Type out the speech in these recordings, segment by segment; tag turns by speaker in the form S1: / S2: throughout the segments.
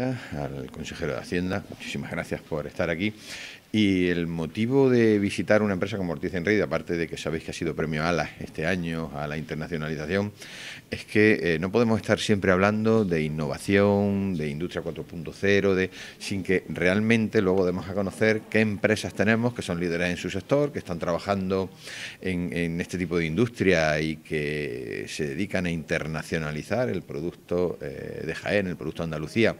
S1: al consejero de Hacienda. Muchísimas gracias por estar aquí. Y el motivo de visitar una empresa como Ortiz en aparte de que sabéis que ha sido premio ALA este año a la internacionalización, es que eh, no podemos estar siempre hablando de innovación, de industria 4.0, de sin que realmente luego demos a conocer qué empresas tenemos que son líderes en su sector, que están trabajando en, este tipo de industria y que se dedican a internacionalizar el producto eh, de Jaén, el producto de Andalucía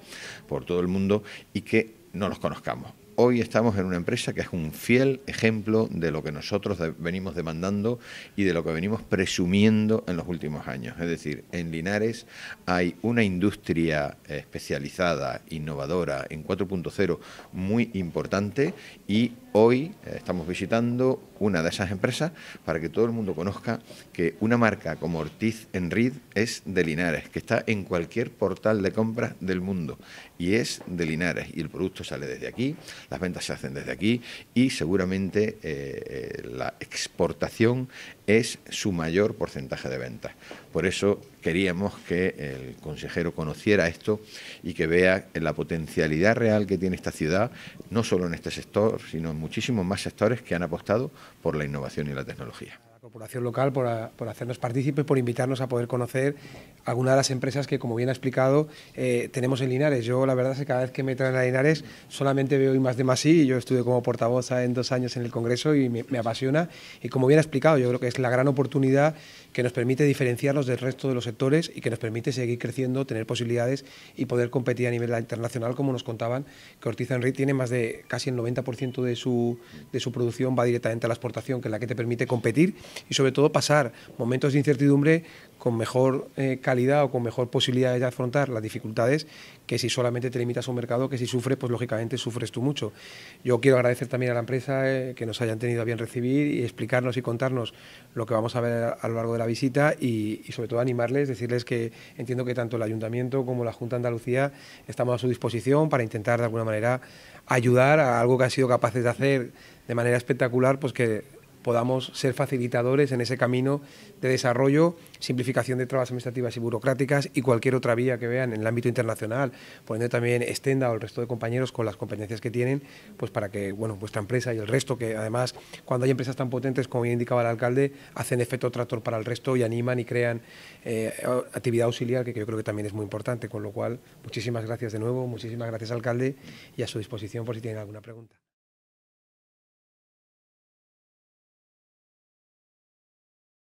S1: por todo el mundo y que no los conozcamos hoy estamos en una empresa que es un fiel ejemplo de lo que nosotros venimos demandando y de lo que venimos presumiendo en los últimos años. Es decir, en Linares hay una industria eh, especializada, innovadora, en 4.0 muy importante y hoy eh, estamos visitando una de esas empresas para que todo el mundo conozca que una marca como Ortiz Enrid es de Linares, que está en cualquier portal de compras del mundo y es de Linares y el producto sale desde aquí, las ventas se hacen desde aquí y seguramente eh, eh, la exportación es su mayor porcentaje de ventas. Por eso queríamos que el consejero conociera esto y que vea la potencialidad real que tiene esta ciudad, no solo en este sector, sino en muchísimos más sectores que han apostado por la innovación y la tecnología
S2: corporación local por, por, hacernos partícipes, por invitarnos a poder conocer alguna de las empresas que, como bien ha explicado, eh, tenemos en Linares. Yo, la verdad es que cada vez que me traen a Linares solamente veo y más de más y yo estuve como portavoz en dos años en el Congreso y me, apasiona. Y como bien ha explicado, yo creo que es la gran oportunidad que nos permite diferenciarnos del resto de los sectores y que nos permite seguir creciendo, tener posibilidades y poder competir a nivel internacional, como nos contaban que Ortiz Enrique tiene más de casi el 90% de su, de su producción va directamente a la exportación, que es la que te permite competir y sobre todo pasar momentos de incertidumbre con mejor eh, calidad o con mejor posibilidad de afrontar las dificultades que si solamente te limitas a un mercado que si sufre, pues lógicamente sufres tú mucho. Yo quiero agradecer también a la empresa eh, que nos hayan tenido a bien recibir y explicarnos y contarnos lo que vamos a ver a, lo largo de la visita y, sobre todo animarles, decirles que entiendo que tanto el Ayuntamiento como la Junta de Andalucía estamos a su disposición para intentar de alguna manera ayudar a algo que han sido capaces de hacer de manera espectacular, pues que podamos ser facilitadores en ese camino de desarrollo, simplificación de trabas administrativas y burocráticas y cualquier otra vía que vean en el ámbito internacional, poniendo también extenda o el resto de compañeros con las competencias que tienen, pues para que bueno, vuestra empresa y el resto, que además cuando hay empresas tan potentes como bien indicaba el alcalde, hacen efecto tractor para el resto y animan y crean eh, actividad auxiliar, que yo creo que también es muy importante, con lo cual muchísimas gracias de nuevo, muchísimas gracias alcalde y a su
S1: disposición por si tienen alguna pregunta.